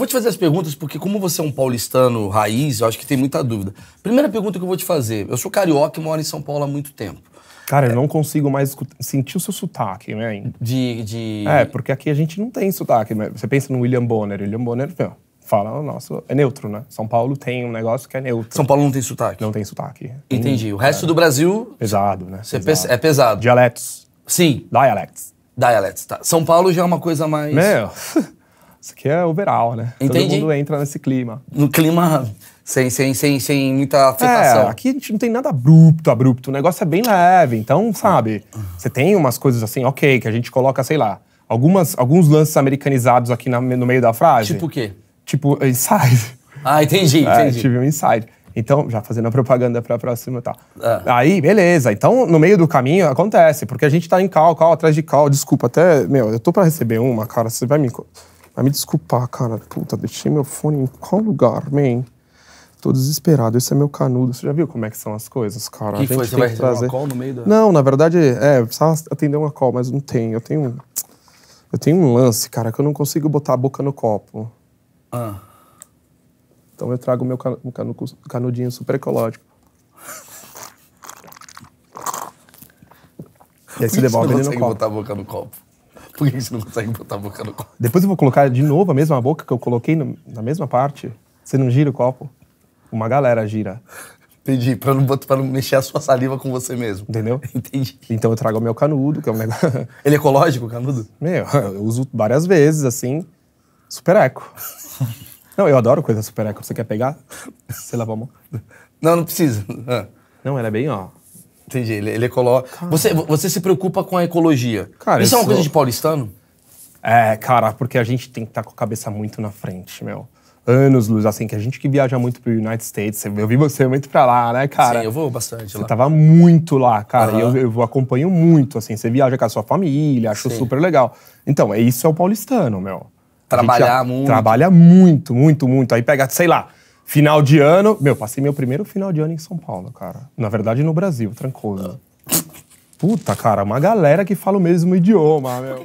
vou te fazer as perguntas porque, como você é um paulistano raiz, eu acho que tem muita dúvida. Primeira pergunta que eu vou te fazer: eu sou carioca e moro em São Paulo há muito tempo. Cara, eu é. não consigo mais sentir o seu sotaque, né? De, de. É, porque aqui a gente não tem sotaque. Né? Você pensa no William Bonner. William Bonner, meu, fala o nosso. É neutro, né? São Paulo tem um negócio que é neutro. São Paulo não tem sotaque? Não tem sotaque. Entendi. O resto é. do Brasil. Pesado, né? Pesado. É pesado. Dialetos. Sim. Dialects. Dialects, tá. São Paulo já é uma coisa mais. Meu. Isso aqui é overall, né? Entendi. Todo mundo entra nesse clima. No clima sem, sem, sem, sem muita afetação. É, aqui a gente não tem nada abrupto, abrupto. O negócio é bem leve. Então, sabe, você tem umas coisas assim, ok, que a gente coloca, sei lá, algumas, alguns lances americanizados aqui na, no meio da frase. Tipo o quê? Tipo, inside. Ah, entendi, é, tive um inside. Então, já fazendo a propaganda para a próxima e tá. tal. Ah. Aí, beleza. Então, no meio do caminho, acontece. Porque a gente tá em cal, cal atrás de cal. Desculpa, até... Meu, eu tô para receber uma, cara. Você vai me me desculpar, cara. Puta, deixei meu fone em qual lugar, man? Tô desesperado, esse é meu canudo. Você já viu como é que são as coisas, cara? Que a gente foi? Você vai trazer... uma call no meio da... Não, na verdade, é, precisava atender uma call, mas não tem. Eu tenho, eu tenho um lance, cara, que eu não consigo botar a boca no copo. Ah. Então eu trago o meu canu, canudinho super ecológico. e aí você devolve ele no copo. botar a boca no copo? Por que não consegue botar a boca no copo? Depois eu vou colocar de novo a mesma boca que eu coloquei no, na mesma parte. Você não gira o copo? Uma galera gira. Entendi, pra não, pra não mexer a sua saliva com você mesmo. Entendeu? Entendi. Então eu trago o meu canudo, que é um negócio. Ele é ecológico, o canudo? Meu, eu uso várias vezes, assim. Super eco. não, eu adoro coisa super eco. Você quer pegar? Você lava a mão? Não, não precisa. Ah. Não, ela é bem, ó. Entendi, ele, ele Você, você se preocupa com a ecologia. Cara, Isso é uma sou... coisa de paulistano? É, cara, porque a gente tem que estar tá com a cabeça muito na frente, meu. Anos, Luz, assim, que a gente que viaja muito pro United States, eu vi você muito pra lá, né, cara? Sim, eu vou bastante você lá. Você tava muito lá, cara, uhum. eu, eu acompanho muito, assim, você viaja com a sua família, acho Sim. super legal. Então, é isso é o paulistano, meu. Trabalhar muito. Trabalha muito, muito, muito. Aí pega, sei lá, Final de ano. Meu, passei meu primeiro final de ano em São Paulo, cara. Na verdade, no Brasil, trancoso. Ah. Puta, cara, uma galera que fala o mesmo idioma, meu.